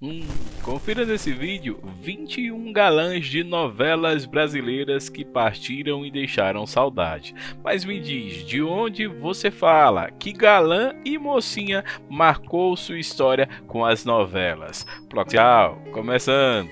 Hum, confira nesse vídeo 21 galãs de novelas brasileiras que partiram e deixaram saudade. Mas me diz, de onde você fala? Que galã e mocinha marcou sua história com as novelas? Tchau, começando!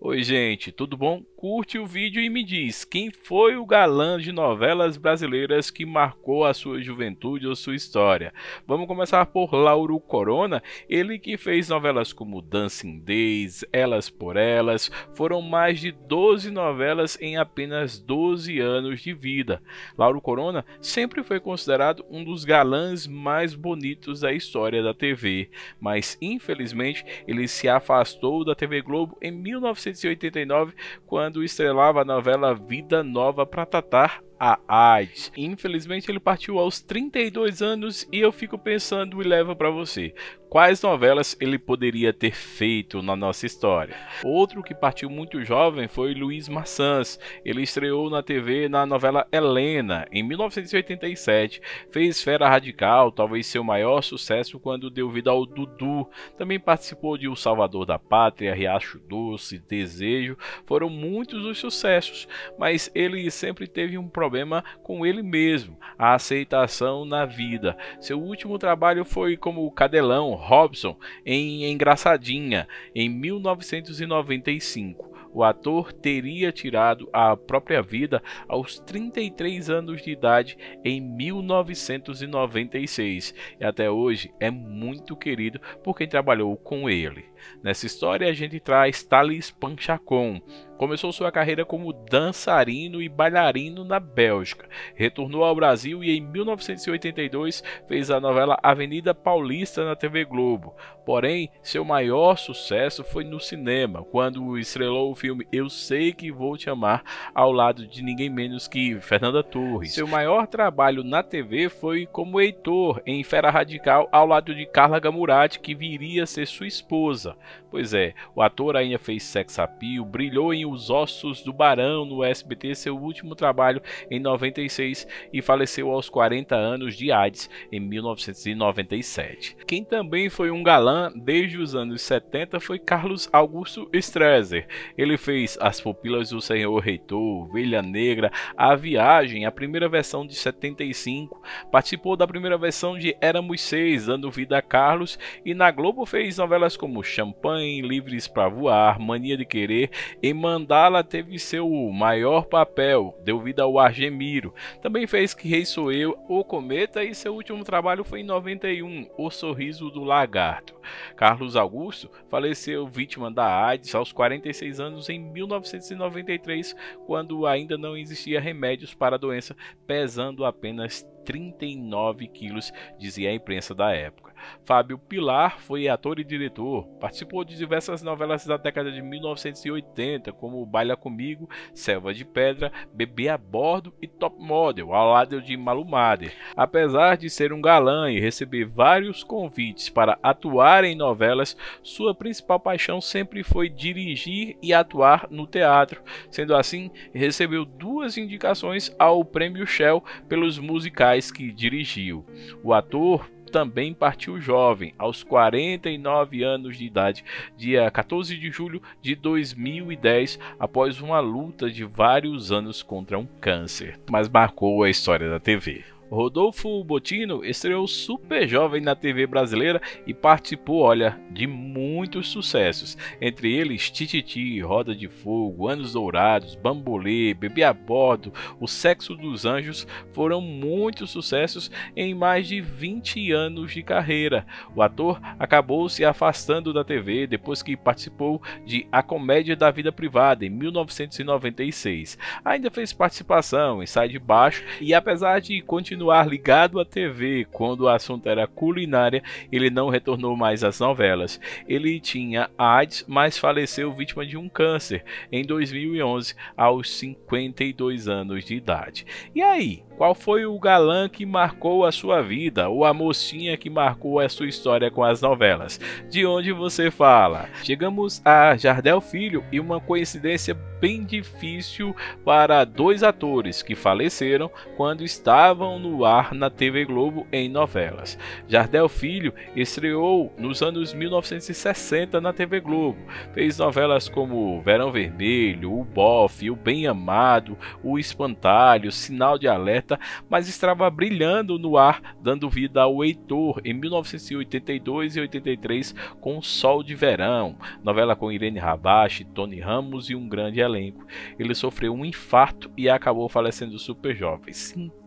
Oi gente, tudo bom? curte o vídeo e me diz quem foi o galã de novelas brasileiras que marcou a sua juventude ou sua história. Vamos começar por Lauro Corona, ele que fez novelas como Dancing Days, Elas por Elas, foram mais de 12 novelas em apenas 12 anos de vida. Lauro Corona sempre foi considerado um dos galãs mais bonitos da história da TV, mas infelizmente ele se afastou da TV Globo em 1989 quando quando estrelava a novela Vida Nova para Tatar a AIDS. Infelizmente ele partiu aos 32 anos e eu fico pensando e levo para você. Quais novelas ele poderia ter feito na nossa história? Outro que partiu muito jovem foi Luiz Maçãs. Ele estreou na TV na novela Helena em 1987, fez Fera Radical, talvez seu maior sucesso quando deu vida ao Dudu. Também participou de O Salvador da Pátria, Riacho Doce, Desejo. Foram muitos os sucessos, mas ele sempre teve um problema problema com ele mesmo, a aceitação na vida. Seu último trabalho foi como cadelão Robson em Engraçadinha, em 1995 o ator teria tirado a própria vida aos 33 anos de idade em 1996 e até hoje é muito querido por quem trabalhou com ele. Nessa história a gente traz Thales Panchacon. Começou sua carreira como dançarino e bailarino na Bélgica. Retornou ao Brasil e em 1982 fez a novela Avenida Paulista na TV Globo. Porém, seu maior sucesso foi no cinema, quando estrelou o filme Eu Sei Que Vou Te Amar ao lado de ninguém menos que Fernanda Torres. Seu maior trabalho na TV foi como Heitor em Fera Radical ao lado de Carla Gamurati, que viria a ser sua esposa. Pois é, o ator ainda fez sex appeal, brilhou em Os Ossos do Barão no SBT, seu último trabalho em 96 e faleceu aos 40 anos de AIDS em 1997. Quem também foi um galã desde os anos 70 foi Carlos Augusto Streser. Ele fez As Pupilas do Senhor Reitor, Velha Negra, A Viagem, a primeira versão de 75, participou da primeira versão de Éramos Seis, dando vida a Carlos e na Globo fez novelas como champanhe, livres para voar, mania de querer. Em Mandala teve seu maior papel, deu vida ao Argemiro. Também fez Que Rei Sou Eu, O Cometa e seu último trabalho foi em 91, O Sorriso do Lagarto. Carlos Augusto faleceu vítima da AIDS aos 46 anos em 1993, quando ainda não existia remédios para a doença, pesando apenas 39 quilos, dizia a imprensa da época. Fábio Pilar foi ator e diretor. Participou de diversas novelas da década de 1980, como Baila Comigo, Selva de Pedra, Bebê a Bordo e Top Model, ao lado de Malumade. Apesar de ser um galã e receber vários convites para atuar em novelas, sua principal paixão sempre foi dirigir e atuar no teatro. Sendo assim, recebeu duas indicações ao Prêmio Shell pelos musicais que dirigiu. O ator também partiu jovem, aos 49 anos de idade, dia 14 de julho de 2010, após uma luta de vários anos contra um câncer, mas marcou a história da TV. Rodolfo Botino estreou super jovem na TV brasileira e participou, olha, de muitos sucessos, entre eles Tititi, Roda de Fogo, Anos Dourados, Bambolê, Bebê a Bordo, O Sexo dos Anjos, foram muitos sucessos em mais de 20 anos de carreira. O ator acabou se afastando da TV depois que participou de A Comédia da Vida Privada em 1996. Ainda fez participação em Sai de Baixo e apesar de continuar continuar ligado à TV. Quando o assunto era culinária, ele não retornou mais às novelas. Ele tinha AIDS, mas faleceu vítima de um câncer em 2011, aos 52 anos de idade. E aí, qual foi o galã que marcou a sua vida ou a mocinha que marcou a sua história com as novelas? De onde você fala? Chegamos a Jardel Filho e uma coincidência bem difícil para dois atores que faleceram quando estavam no ar na TV Globo em novelas. Jardel Filho estreou nos anos 1960 na TV Globo. Fez novelas como Verão Vermelho, O Bofe, O Bem Amado, O Espantalho, Sinal de Alerta preta, mas estava brilhando no ar, dando vida ao Heitor em 1982 e 83 com Sol de Verão, novela com Irene Rabache, Tony Ramos e um grande elenco. Ele sofreu um infarto e acabou falecendo super jovem.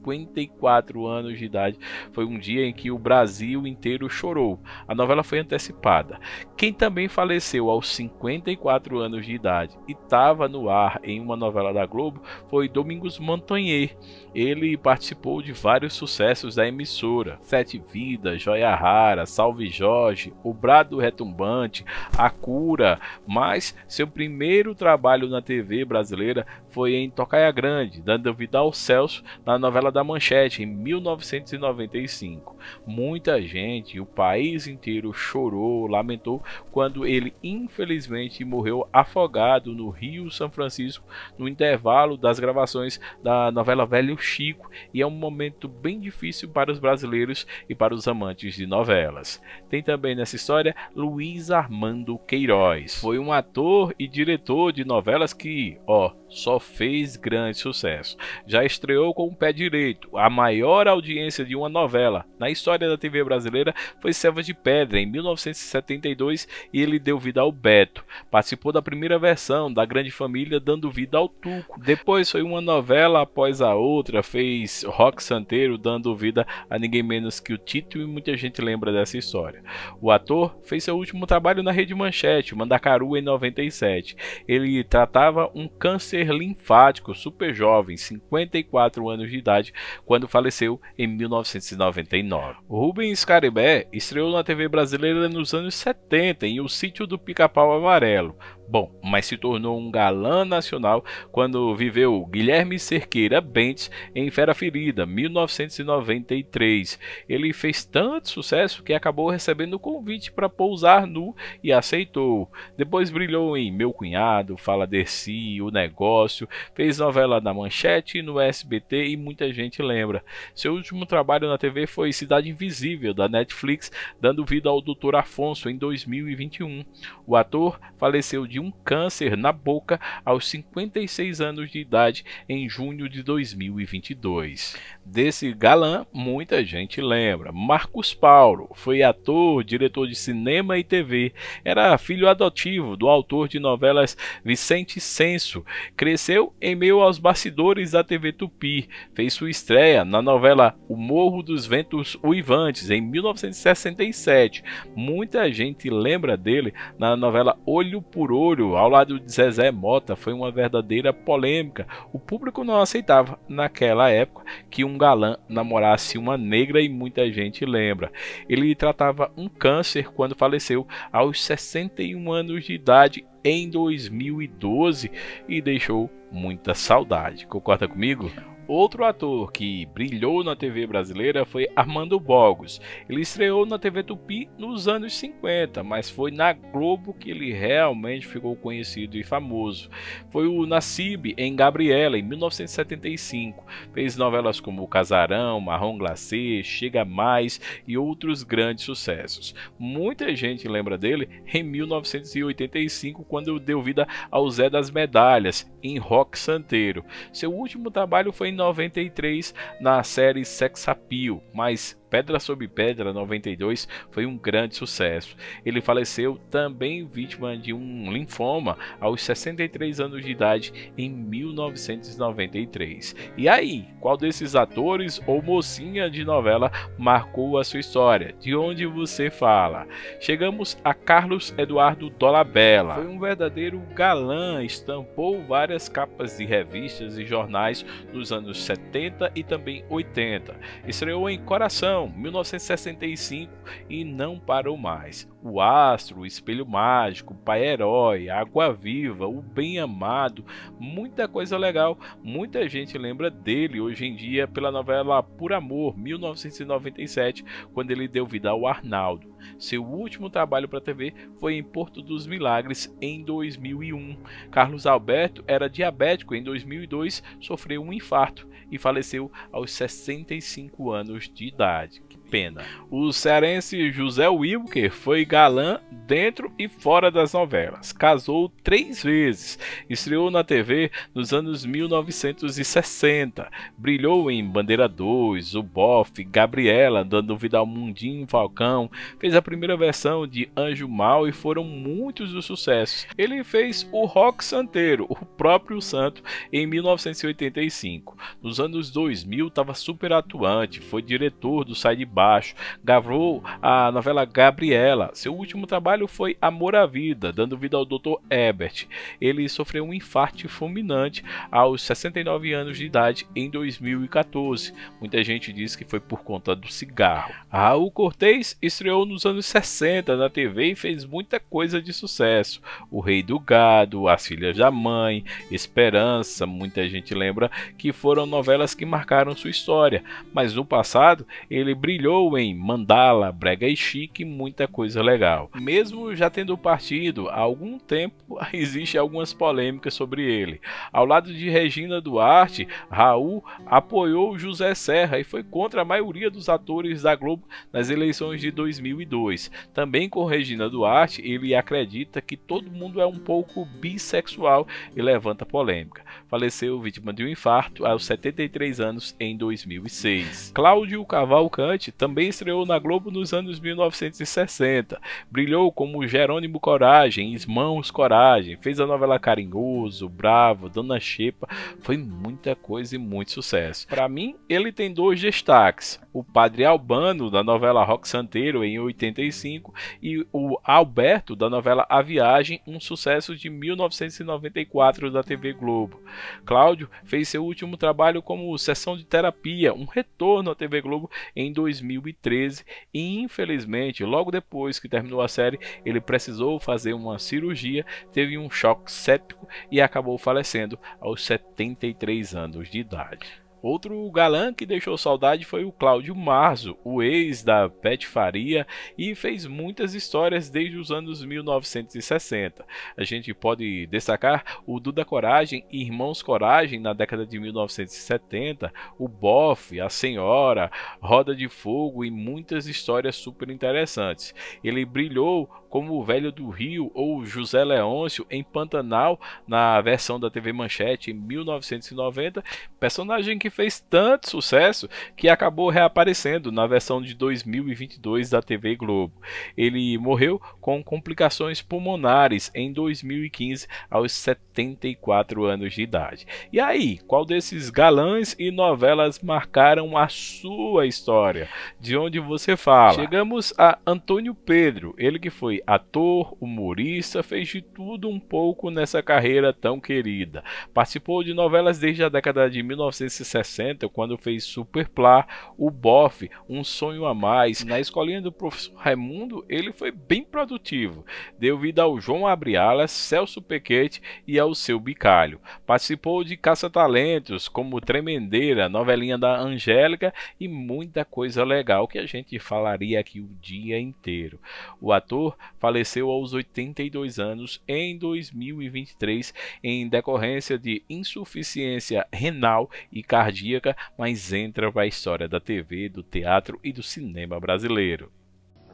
54 anos de idade. Foi um dia em que o Brasil inteiro chorou. A novela foi antecipada. Quem também faleceu aos 54 anos de idade e estava no ar em uma novela da Globo foi Domingos Montonier. Ele participou de vários sucessos da emissora: Sete Vidas, Joia Rara, Salve Jorge, O Brado Retumbante, A Cura. Mas seu primeiro trabalho na TV brasileira foi em Tocaia Grande, dando vida ao Celso na novela da manchete em 1995. Muita gente, o país inteiro chorou, lamentou quando ele infelizmente morreu afogado no Rio São Francisco no intervalo das gravações da novela Velho Chico e é um momento bem difícil para os brasileiros e para os amantes de novelas. Tem também nessa história Luiz Armando Queiroz. Foi um ator e diretor de novelas que, ó, só fez grande sucesso. Já estreou com o pé direito feito. A maior audiência de uma novela na história da TV brasileira foi Selva de Pedra, em 1972, e ele deu vida ao Beto. Participou da primeira versão da Grande Família, dando vida ao Tuco. Depois foi uma novela após a outra, fez Rock Santeiro, dando vida a ninguém menos que o Tito, e muita gente lembra dessa história. O ator fez seu último trabalho na Rede Manchete, Mandacaru, em 97. Ele tratava um câncer linfático super jovem, 54 anos de idade, quando faleceu em 1999. Rubens Caribé estreou na TV brasileira nos anos 70 em O Sítio do Pica-Pau Amarelo, Bom, mas se tornou um galã nacional quando viveu Guilherme Cerqueira Bentes em Fera Ferida, 1993. Ele fez tanto sucesso que acabou recebendo o convite para pousar nu e aceitou. Depois brilhou em Meu Cunhado, Fala Dercy, O Negócio, fez novela na Manchete, no SBT e muita gente lembra. Seu último trabalho na TV foi Cidade Invisível, da Netflix, dando vida ao Dr. Afonso em 2021. O ator faleceu de um câncer na boca aos 56 anos de idade em junho de 2022. Desse galã, muita gente lembra. Marcos Paulo foi ator, diretor de cinema e TV, era filho adotivo do autor de novelas Vicente Senso. Cresceu em meio aos bastidores da TV Tupi, fez sua estreia na novela O Morro dos Ventos Uivantes em 1967. Muita gente lembra dele na novela Olho por Olho ao lado de Zezé Mota, foi uma verdadeira polêmica. O público não aceitava, naquela época, que um galã namorasse uma negra e muita gente lembra. Ele tratava um câncer quando faleceu aos 61 anos de idade em 2012 e deixou muita saudade. Concorda comigo? Outro ator que brilhou na TV brasileira foi Armando Bogos. Ele estreou na TV Tupi nos anos 50, mas foi na Globo que ele realmente ficou conhecido e famoso. Foi o Nasib em Gabriela, em 1975. Fez novelas como Casarão, Marrom Glacê, Chega Mais e outros grandes sucessos. Muita gente lembra dele em 1985, quando deu vida ao Zé das Medalhas, em Rock Santeiro. Seu último trabalho foi em 93 na série Sex Appeal, mas Pedra sobre Pedra 92 foi um grande sucesso. Ele faleceu também vítima de um linfoma aos 63 anos de idade em 1993. E aí, qual desses atores ou mocinha de novela marcou a sua história? De onde você fala? Chegamos a Carlos Eduardo Dolabella. Foi um verdadeiro galã, estampou várias capas de revistas e jornais nos anos 70 e também 80. Estreou em Coração 1965 e não parou mais. O Astro, o Espelho Mágico, o Pai Herói, Água Viva, o Bem Amado, muita coisa legal. Muita gente lembra dele hoje em dia pela novela Por Amor, 1997, quando ele deu vida ao Arnaldo. Seu último trabalho para a TV foi em Porto dos Milagres em 2001. Carlos Alberto era diabético em 2002, sofreu um infarto e faleceu aos 65 anos de idade pena. O cearense José Wilker foi galã dentro e fora das novelas. Casou três vezes. Estreou na TV nos anos 1960. Brilhou em Bandeira 2, O Bofe, Gabriela, Dando Vida ao Mundinho Falcão. Fez a primeira versão de Anjo Mal e foram muitos os sucessos. Ele fez o rock santeiro, o próprio santo, em 1985. Nos anos 2000 estava super atuante, foi diretor do Sidebar baixo. Gravou a novela Gabriela. Seu último trabalho foi Amor à Vida, dando vida ao Dr. Ebert. Ele sofreu um infarto fulminante aos 69 anos de idade em 2014. Muita gente diz que foi por conta do cigarro. Raul Cortez estreou nos anos 60 na TV e fez muita coisa de sucesso. O Rei do Gado, As Filhas da Mãe, Esperança, muita gente lembra que foram novelas que marcaram sua história, mas no passado ele brilhou trabalhou em Mandala, Brega e Chique, muita coisa legal. Mesmo já tendo partido, há algum tempo existe algumas polêmicas sobre ele. Ao lado de Regina Duarte, Raul apoiou José Serra e foi contra a maioria dos atores da Globo nas eleições de 2002. Também com Regina Duarte, ele acredita que todo mundo é um pouco bissexual e levanta polêmica. Faleceu vítima de um infarto aos 73 anos em 2006. Cláudio Cavalcante também estreou na Globo nos anos 1960. Brilhou como Jerônimo Coragem, Irmãos Coragem, fez a novela Carinhoso, Bravo, Dona Xepa, foi muita coisa e muito sucesso. Para mim, ele tem dois destaques: o Padre Albano da novela Rock Santeiro em 85 e o Alberto da novela A Viagem, um sucesso de 1994 da TV Globo. Cláudio fez seu último trabalho como Sessão de Terapia, um retorno à TV Globo em 2000 2013 e infelizmente, logo depois que terminou a série, ele precisou fazer uma cirurgia, teve um choque séptico e acabou falecendo aos 73 anos de idade. Outro galã que deixou saudade foi o Cláudio Marzo, o ex da Pet Faria, e fez muitas histórias desde os anos 1960. A gente pode destacar o Duda Coragem e Irmãos Coragem na década de 1970, o Boff, a Senhora, Roda de Fogo e muitas histórias super interessantes. Ele brilhou como o Velho do Rio ou José Leôncio em Pantanal na versão da TV Manchete em 1990, personagem que fez tanto sucesso que acabou reaparecendo na versão de 2022 da TV Globo. Ele morreu com complicações pulmonares em 2015 aos 74 anos de idade. E aí, qual desses galãs e novelas marcaram a sua história? De onde você fala? Chegamos a Antônio Pedro, ele que foi ator, humorista, fez de tudo um pouco nessa carreira tão querida. Participou de novelas desde a década de 1960 60, quando fez Superplá, o Boff, Um Sonho a Mais. Na escolinha do professor Raimundo, ele foi bem produtivo. Deu vida ao João Abrialas, Celso Pequete e ao seu Bicalho. Participou de caça-talentos, como Tremendeira, novelinha da Angélica e muita coisa legal que a gente falaria aqui o dia inteiro. O ator faleceu aos 82 anos em 2023 em decorrência de insuficiência renal e cardíaca cardíaca, mas entra para a história da TV, do teatro e do cinema brasileiro.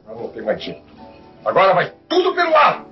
Agora tá não tem Agora vai tudo pelo ar!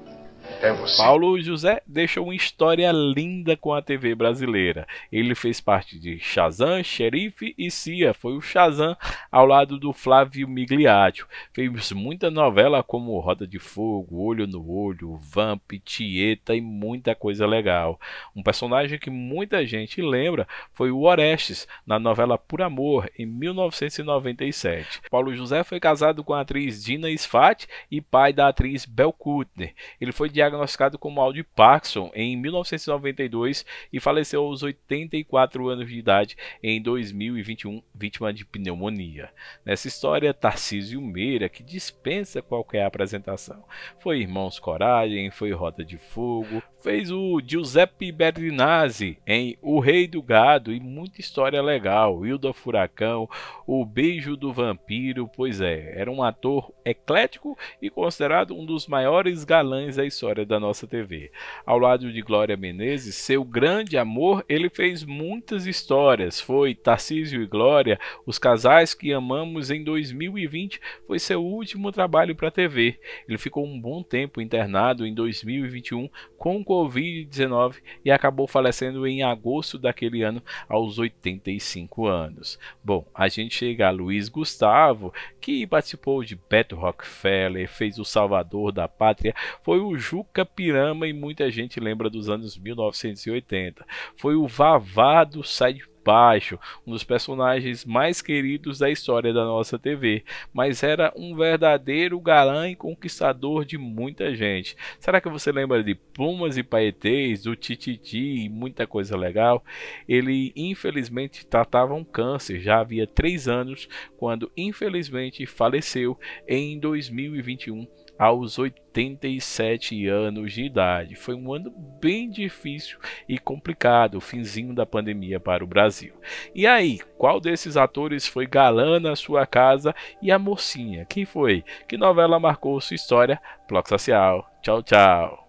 É Paulo José deixou uma história linda com a TV brasileira. Ele fez parte de Shazam, Xerife e Cia. Foi o Shazam ao lado do Flávio Migliaccio. Fez muita novela como Roda de Fogo, Olho no Olho, Vamp, Tieta e muita coisa legal. Um personagem que muita gente lembra foi o Orestes na novela Por Amor em 1997. Paulo José foi casado com a atriz Dina Sfat e pai da atriz Bel Kutner. Ele foi diagnosticado como mal Parkinson em 1992 e faleceu aos 84 anos de idade em 2021, vítima de pneumonia. Nessa história, Tarcísio Meira, que dispensa qualquer apresentação, foi Irmãos Coragem, foi Roda de Fogo, fez o Giuseppe Berdinazzi em O Rei do Gado e muita história legal. Hilda Furacão, O Beijo do Vampiro, pois é, era um ator eclético e considerado um dos maiores galãs da história da nossa TV. Ao lado de Glória Menezes, seu grande amor, ele fez muitas histórias. Foi Tarcísio e Glória, Os Casais que Amamos em 2020, foi seu último trabalho para a TV. Ele ficou um bom tempo internado em 2021 com o Covid-19 e acabou falecendo em agosto daquele ano, aos 85 anos. Bom, a gente chega a Luiz Gustavo, que participou de Beto Rockefeller, fez o Salvador da Pátria, foi o Juca Pirama e muita gente lembra dos anos 1980. Foi o Vavá do Side baixo, um dos personagens mais queridos da história da nossa TV, mas era um verdadeiro galã e conquistador de muita gente. Será que você lembra de Plumas e Paetês, do Tititi e muita coisa legal? Ele infelizmente tratava um câncer já havia três anos, quando infelizmente faleceu em 2021 aos 87 anos de idade. Foi um ano bem difícil e complicado, o finzinho da pandemia para o Brasil. E aí, qual desses atores foi galã na sua casa e a mocinha? Quem foi? Que novela marcou sua história? Bloco Social. Tchau, tchau.